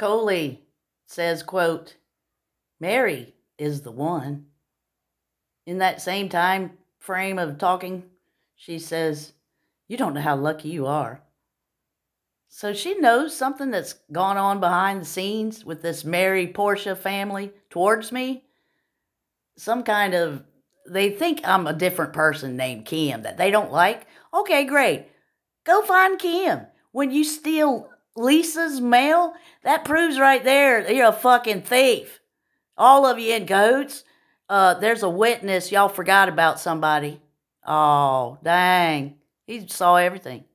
Coley says, quote, Mary is the one. In that same time frame of talking, she says, You don't know how lucky you are. So she knows something that's gone on behind the scenes with this Mary Portia family towards me. Some kind of, they think I'm a different person named Kim that they don't like. Okay, great. Go find Kim. When you steal Lisa's mail? That proves right there you're a fucking thief. All of you in goats, Uh, there's a witness. Y'all forgot about somebody. Oh, dang. He saw everything.